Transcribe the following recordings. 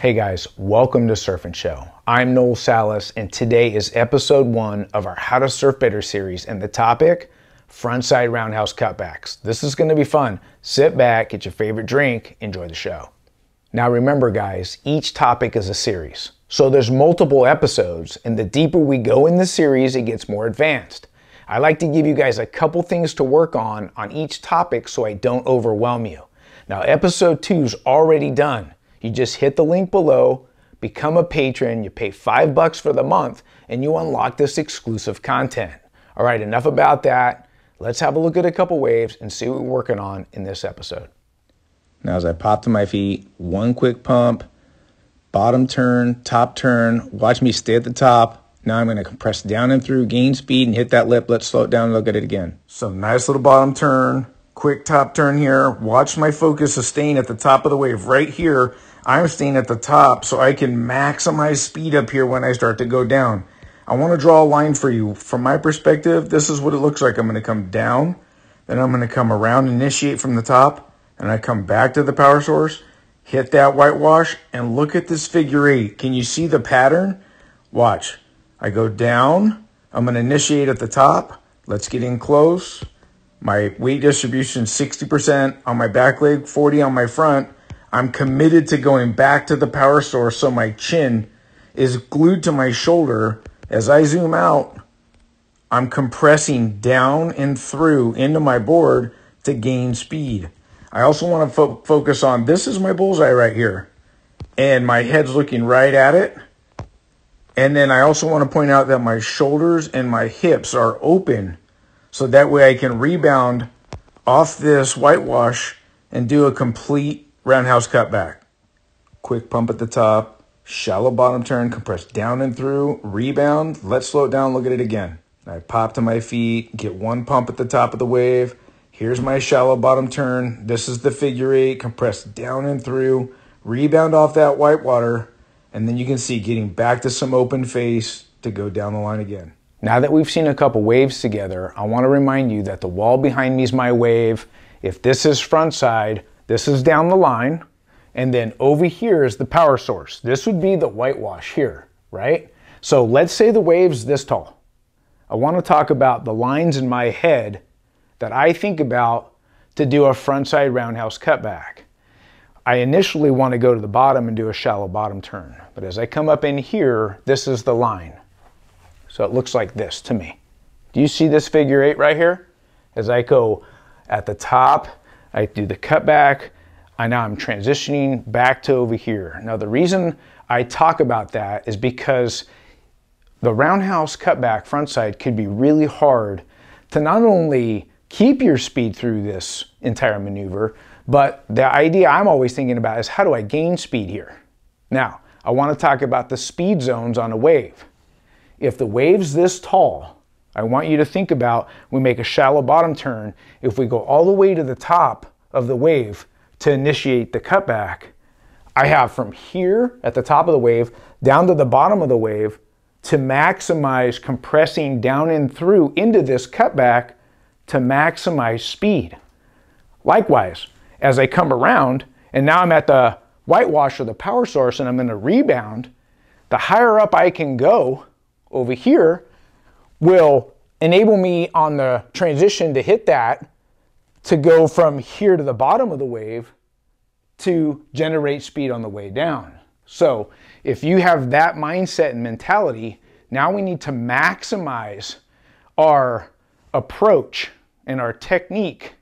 Hey guys, welcome to Surf and Show. I'm Noel Salas, and today is episode one of our How to Surf Better series, and the topic frontside roundhouse cutbacks. This is going to be fun. Sit back, get your favorite drink, enjoy the show. Now remember, guys, each topic is a series. So there's multiple episodes, and the deeper we go in the series, it gets more advanced. I like to give you guys a couple things to work on on each topic so I don't overwhelm you. Now, episode two's already done. You just hit the link below, become a patron, you pay five bucks for the month, and you unlock this exclusive content. All right, enough about that. Let's have a look at a couple waves and see what we're working on in this episode. Now, as I pop to my feet, one quick pump, bottom turn, top turn. Watch me stay at the top. Now I'm going to compress down and through, gain speed, and hit that lip. Let's slow it down and look at it again. So nice little bottom turn, quick top turn here. Watch my focus sustain at the top of the wave right here. I'm staying at the top so I can maximize speed up here when I start to go down. I want to draw a line for you. From my perspective, this is what it looks like. I'm going to come down, then I'm going to come around, initiate from the top, and I come back to the power source, hit that whitewash, and look at this figure eight. Can you see the pattern? Watch. I go down. I'm going to initiate at the top. Let's get in close. My weight distribution 60% on my back leg, 40 on my front. I'm committed to going back to the power source so my chin is glued to my shoulder. As I zoom out, I'm compressing down and through into my board to gain speed. I also want to fo- focus on this is my bullseye right here. And my head's looking right at it. And then I also want to point out that my shoulders and my hips are open. So that way I can rebound off this whitewash and do a complete roundhouse cut back, Quick pump at the top, shallow bottom turn, compress down and through, rebound. Let's slow it down, look at it again. I pop to my feet, get one pump at the top of the wave. Here's my shallow bottom turn. This is the figure eight, compress down and through, rebound off that white water. And then you can see getting back to some open face to go down the line again. Now that we've seen a couple waves together, I want to remind you that the wall behind me is my wave. If this is front side, this is down the line. And then over here is the power source. This would be the whitewash here, right? So let's say the wave's this tall. I want to talk about the lines in my head that I think about to do a frontside roundhouse cutback. I initially want to go to the bottom and do a shallow bottom turn. But as I come up in here, this is the line. So it looks like this to me. Do you see this figure eight right here? As I go at the top I do the cutback. I now I'm transitioning back to over here. Now the reason I talk about that is because the roundhouse cutback front side could be really hard to not only keep your speed through this entire maneuver, but the idea I'm always thinking about is how do I gain speed here? Now, I wanna talk about the speed zones on a wave. If the wave's this tall, I want you to think about we make a shallow bottom turn. If we go all the way to the top of the wave to initiate the cutback, I have from here at the top of the wave down to the bottom of the wave to maximize compressing down and through into this cutback to maximize speed. Likewise, as I come around and now I'm at the whitewash or the power source and I'm going to rebound, the higher up I can go over here, will enable me on the transition to hit that to go from here to the bottom of the wave to generate speed on the way down. So if you have that mindset and mentality, now we need to maximize our approach and our technique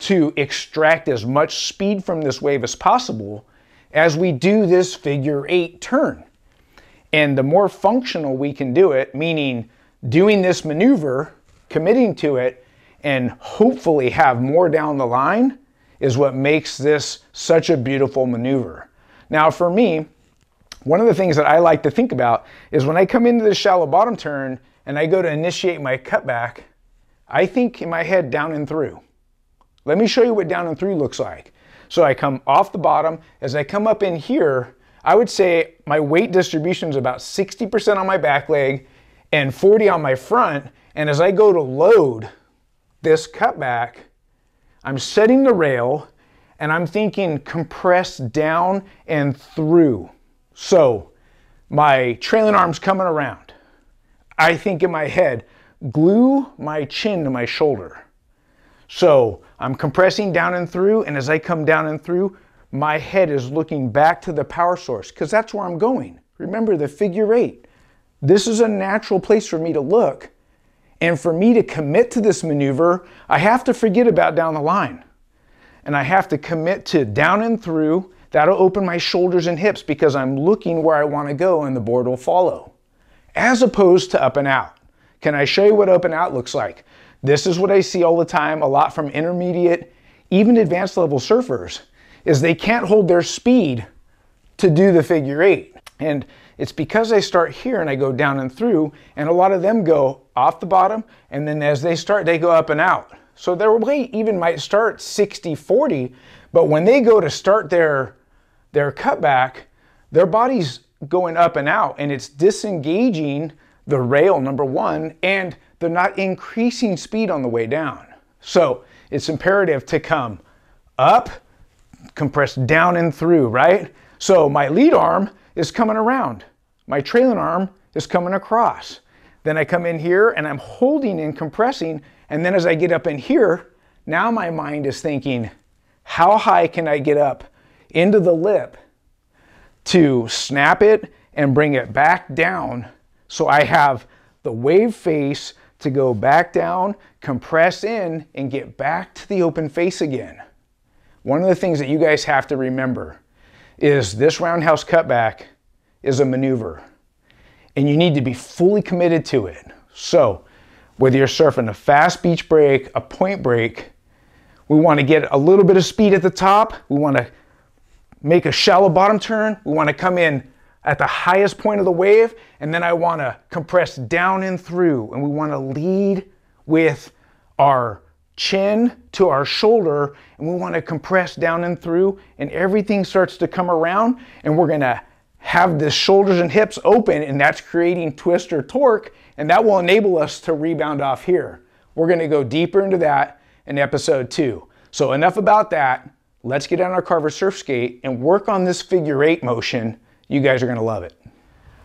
to extract as much speed from this wave as possible as we do this figure eight turn. And the more functional we can do it, meaning doing this maneuver, committing to it, and hopefully have more down the line is what makes this such a beautiful maneuver. Now, for me, one of the things that I like to think about is when I come into the shallow bottom turn and I go to initiate my cutback, I think in my head down and through. Let me show you what down and through looks like. So I come off the bottom. As I come up in here, I would say my weight distribution is about 60% on my back leg, and 40 on my front. And as I go to load this cutback, I'm setting the rail and I'm thinking compress down and through. So my trailing arm's coming around. I think in my head, glue my chin to my shoulder. So I'm compressing down and through, and as I come down and through, my head is looking back to the power source because that's where I'm going. Remember the figure eight. This is a natural place for me to look. And for me to commit to this maneuver, I have to forget about down the line. And I have to commit to down and through. That'll open my shoulders and hips because I'm looking where I want to go and the board will follow. As opposed to up and out. Can I show you what up and out looks like? This is what I see all the time, a lot from intermediate, even advanced level surfers, is they can't hold their speed to do the figure eight. And it's because I start here and I go down and through, and a lot of them go off the bottom, and then as they start, they go up and out. So their weight even might start 60 40, but when they go to start their, their cutback, their body's going up and out, and it's disengaging the rail, number one, and they're not increasing speed on the way down. So it's imperative to come up, compress down and through, right? So my lead arm is coming around. My trailing arm is coming across. Then I come in here and I'm holding and compressing. And then as I get up in here, now my mind is thinking, how high can I get up into the lip to snap it and bring it back down so I have the wave face to go back down, compress in, and get back to the open face again. One of the things that you guys have to remember is this roundhouse cutback is a maneuver and you need to be fully committed to it. So whether you're surfing a fast beach break, a point break, we want to get a little bit of speed at the top. We want to make a shallow bottom turn. We want to come in at the highest point of the wave. And then I want to compress down and through. And we want to lead with our chin to our shoulder and we want to compress down and through and everything starts to come around and we're going to have the shoulders and hips open and that's creating twist or torque and that will enable us to rebound off here. We're going to go deeper into that in episode two. So enough about that. Let's get on our Carver surf skate and work on this figure eight motion. You guys are going to love it.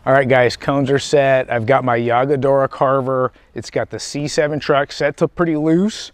All right, guys, cones are set. I've got my Yagadora Carver. It's got the C7 truck set to pretty loose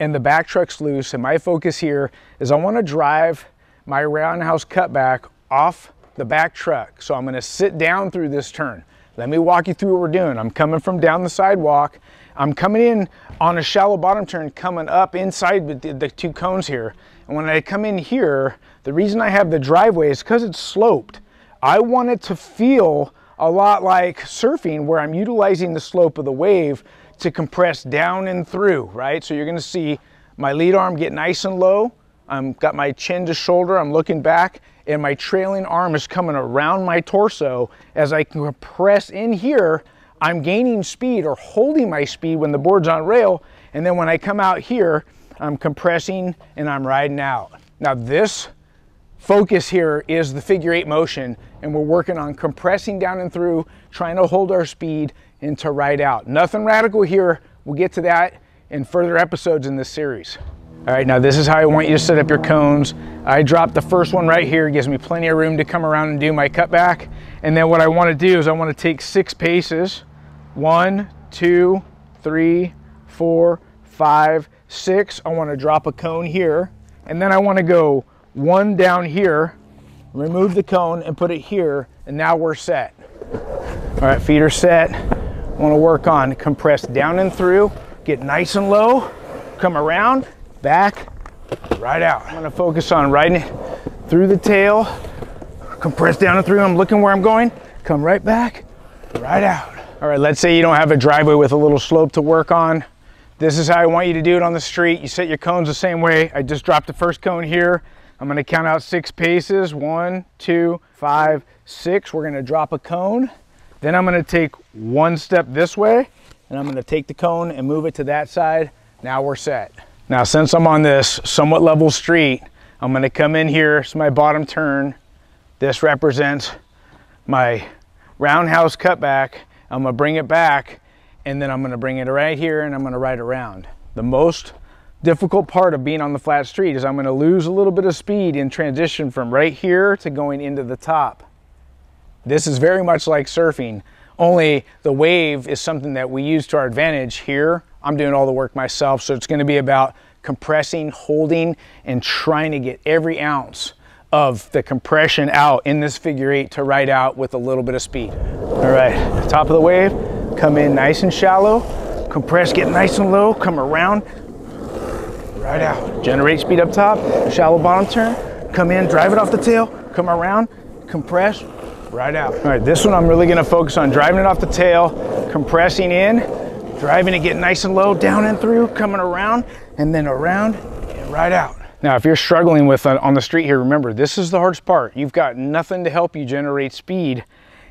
and the back truck's loose. And my focus here is I wanna drive my roundhouse cutback off the back truck. So I'm gonna sit down through this turn. Let me walk you through what we're doing. I'm coming from down the sidewalk. I'm coming in on a shallow bottom turn, coming up inside the, the two cones here. And when I come in here, the reason I have the driveway is because it's sloped. I want it to feel a lot like surfing where I'm utilizing the slope of the wave to compress down and through, right? So you're gonna see my lead arm get nice and low. I've got my chin to shoulder, I'm looking back, and my trailing arm is coming around my torso. As I compress in here, I'm gaining speed or holding my speed when the board's on rail, and then when I come out here, I'm compressing and I'm riding out. Now this focus here is the figure eight motion, and we're working on compressing down and through, trying to hold our speed, and to write out. Nothing radical here. We'll get to that in further episodes in this series. All right, now this is how I want you to set up your cones. I dropped the first one right here. It gives me plenty of room to come around and do my cutback. And then what I want to do is I want to take six paces. One, two, three, four, five, six. I want to drop a cone here. And then I want to go one down here, remove the cone and put it here. And now we're set. All right, feet are set wanna work on compress down and through, get nice and low, come around, back, right out. I'm gonna focus on riding through the tail, compress down and through, I'm looking where I'm going, come right back, right out. All right, let's say you don't have a driveway with a little slope to work on. This is how I want you to do it on the street. You set your cones the same way. I just dropped the first cone here. I'm gonna count out six paces, one, two, five, six. We're gonna drop a cone. Then I'm gonna take one step this way and I'm gonna take the cone and move it to that side. Now we're set. Now, since I'm on this somewhat level street, I'm gonna come in here, it's my bottom turn. This represents my roundhouse cutback. I'm gonna bring it back and then I'm gonna bring it right here and I'm gonna ride around. The most difficult part of being on the flat street is I'm gonna lose a little bit of speed in transition from right here to going into the top. This is very much like surfing, only the wave is something that we use to our advantage here. I'm doing all the work myself, so it's gonna be about compressing, holding, and trying to get every ounce of the compression out in this figure eight to ride out with a little bit of speed. All right, top of the wave, come in nice and shallow, compress, get nice and low, come around, right out. Generate speed up top, shallow bottom turn, come in, drive it off the tail, come around, compress, right out. All right, this one I'm really gonna focus on driving it off the tail, compressing in, driving it, getting nice and low, down and through, coming around, and then around and right out. Now, if you're struggling with uh, on the street here, remember, this is the hardest part. You've got nothing to help you generate speed.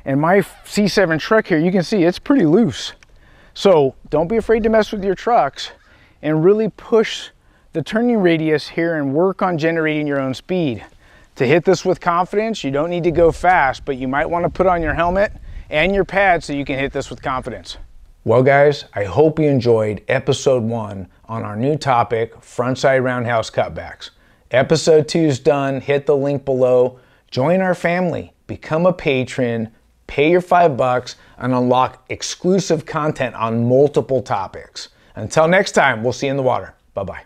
And my C7 truck here, you can see it's pretty loose. So don't be afraid to mess with your trucks and really push the turning radius here and work on generating your own speed. To hit this with confidence, you don't need to go fast, but you might wanna put on your helmet and your pad so you can hit this with confidence. Well guys, I hope you enjoyed episode one on our new topic, frontside roundhouse cutbacks. Episode two is done, hit the link below, join our family, become a patron, pay your five bucks, and unlock exclusive content on multiple topics. Until next time, we'll see you in the water. Bye bye.